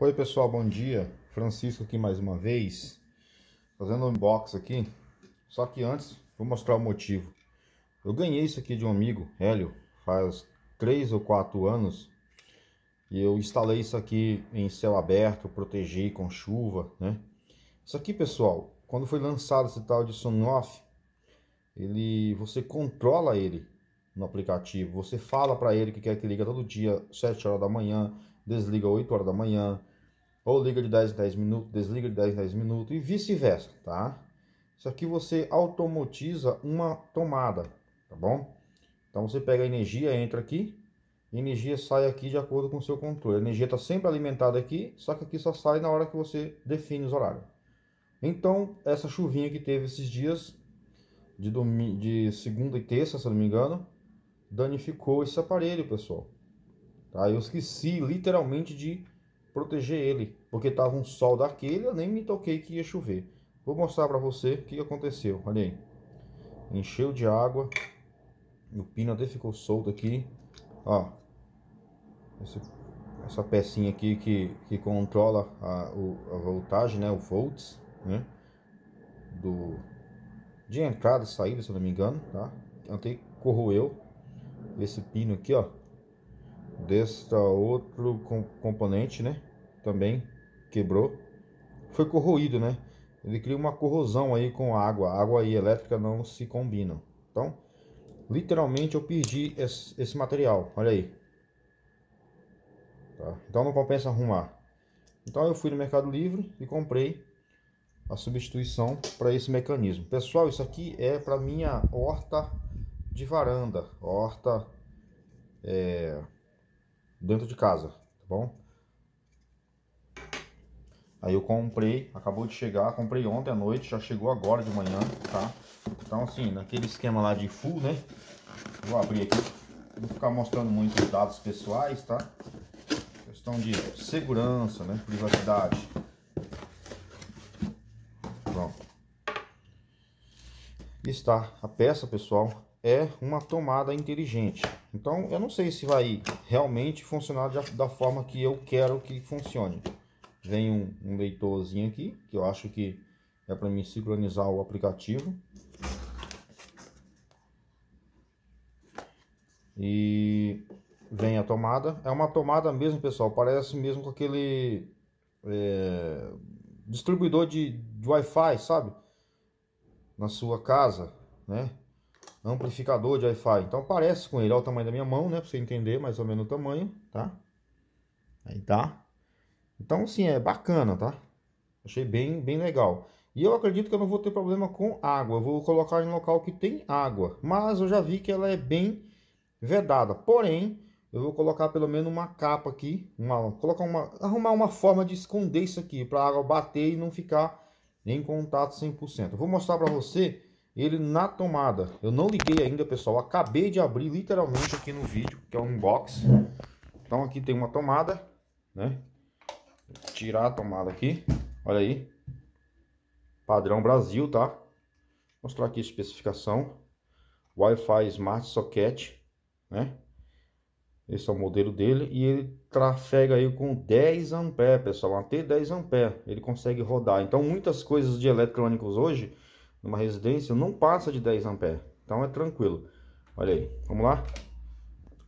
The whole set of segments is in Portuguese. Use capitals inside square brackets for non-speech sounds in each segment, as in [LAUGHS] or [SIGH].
Oi pessoal, bom dia. Francisco aqui mais uma vez, fazendo um unbox aqui. Só que antes, vou mostrar o motivo. Eu ganhei isso aqui de um amigo, Hélio, faz 3 ou 4 anos. E eu instalei isso aqui em céu aberto, protegi com chuva, né? Isso aqui, pessoal, quando foi lançado esse tal de Sonoff, ele, você controla ele no aplicativo. Você fala para ele que quer que liga todo dia, 7 horas da manhã, desliga 8 horas da manhã, ou liga de 10 em 10 minutos, desliga de 10 em 10 minutos e vice-versa, tá? Isso aqui você automatiza uma tomada, tá bom? Então você pega a energia, entra aqui, energia sai aqui de acordo com o seu controle. A energia está sempre alimentada aqui, só que aqui só sai na hora que você define os horários. Então, essa chuvinha que teve esses dias, de, de segunda e terça, se não me engano, danificou esse aparelho, pessoal. Tá? Eu esqueci literalmente de proteger ele, porque estava um sol daquele, eu nem me toquei que ia chover. Vou mostrar para você o que aconteceu, olha aí. Encheu de água, o pino até ficou solto aqui, ó. Esse, essa pecinha aqui que, que controla a, o, a voltagem, né, o volts, né, do, de entrada e saída, se eu não me engano, tá? Até corroeu esse pino aqui, ó desta outro componente, né? Também quebrou. Foi corroído, né? Ele cria uma corrosão aí com a água. água e elétrica não se combinam. Então, literalmente eu perdi esse, esse material. Olha aí. Tá? Então não compensa arrumar. Então eu fui no Mercado Livre e comprei a substituição para esse mecanismo. Pessoal, isso aqui é para minha horta de varanda. Horta... É dentro de casa, tá bom? Aí eu comprei, acabou de chegar, comprei ontem à noite, já chegou agora de manhã, tá? Então assim, naquele esquema lá de full, né? Vou abrir aqui, não ficar mostrando muitos dados pessoais, tá? Questão de segurança, né? Privacidade. Pronto. Está, a peça, pessoal, é uma tomada inteligente. Então, eu não sei se vai realmente funcionar da forma que eu quero que funcione. Vem um, um leitorzinho aqui, que eu acho que é para mim sincronizar o aplicativo. E vem a tomada. É uma tomada mesmo, pessoal. Parece mesmo com aquele é, distribuidor de, de Wi-Fi, sabe? Na sua casa, né? amplificador de Wi-Fi. Então parece com ele, olha o tamanho da minha mão, né? Pra você entender mais ou menos o tamanho, tá? Aí tá. Então sim, é bacana, tá? Achei bem, bem legal. E eu acredito que eu não vou ter problema com água. Eu vou colocar em um local que tem água. Mas eu já vi que ela é bem vedada. Porém, eu vou colocar pelo menos uma capa aqui. Uma, colocar uma, arrumar uma forma de esconder isso aqui. Para a água bater e não ficar em contato 100%. Eu vou mostrar para você ele na tomada. Eu não liguei ainda, pessoal. Acabei de abrir literalmente aqui no vídeo, que é um box. Então aqui tem uma tomada, né? tirar a tomada aqui. Olha aí. Padrão Brasil, tá? mostrar aqui a especificação. Wi-Fi Smart Socket, né? Esse é o modelo dele e ele trafega aí com 10 ampere, pessoal, até 10 ampere. Ele consegue rodar. Então muitas coisas de eletrônicos hoje numa residência não passa de 10 ampere. Então é tranquilo. Olha aí, vamos lá?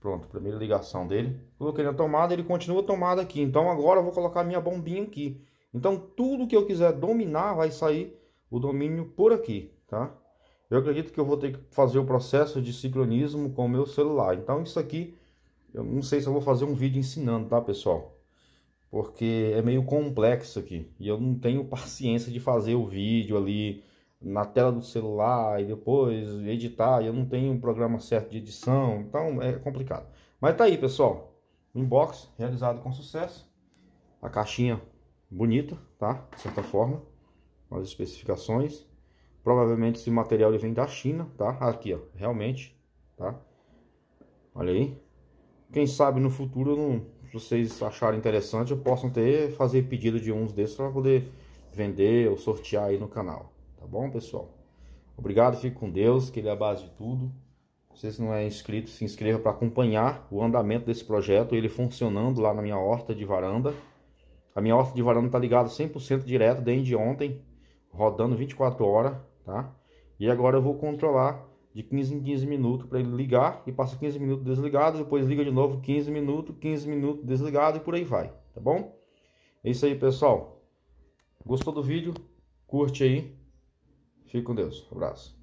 Pronto, primeira ligação dele. Coloquei na tomada, ele continua tomada aqui. Então agora eu vou colocar minha bombinha aqui. Então tudo que eu quiser dominar vai sair o domínio por aqui, tá? Eu acredito que eu vou ter que fazer o processo de sincronismo com o meu celular. Então isso aqui, eu não sei se eu vou fazer um vídeo ensinando, tá pessoal? Porque é meio complexo aqui. E eu não tenho [LAUGHS] paciência de fazer o vídeo ali na tela do celular e depois editar, eu não tenho um programa certo de edição, então é complicado. Mas tá aí, pessoal. Inbox realizado com sucesso. A caixinha bonita, tá? De certa forma, as especificações. Provavelmente esse material ele vem da China, tá? Aqui, ó, realmente, tá? Olha aí. Quem sabe no futuro, não, se vocês acharem interessante, eu posso ter fazer pedido de uns desses para poder vender ou sortear aí no canal. Tá bom, pessoal? Obrigado, fique com Deus, que Ele é a base de tudo. Se Você não é inscrito, se inscreva para acompanhar o andamento desse projeto, ele funcionando lá na minha horta de varanda. A minha horta de varanda tá ligada 100% direto desde ontem, rodando 24 horas, tá? E agora eu vou controlar de 15 em 15 minutos para ele ligar e passa 15 minutos desligado, depois liga de novo 15 minutos, 15 minutos desligado e por aí vai, tá bom? É isso aí, pessoal. Gostou do vídeo? Curte aí, Fique com Deus. Um abraço.